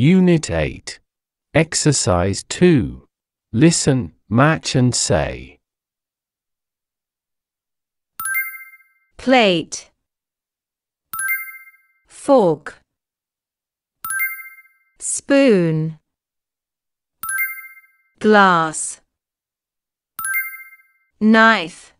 Unit 8. Exercise 2. Listen, match and say. Plate. Fork. Spoon. Glass. Knife.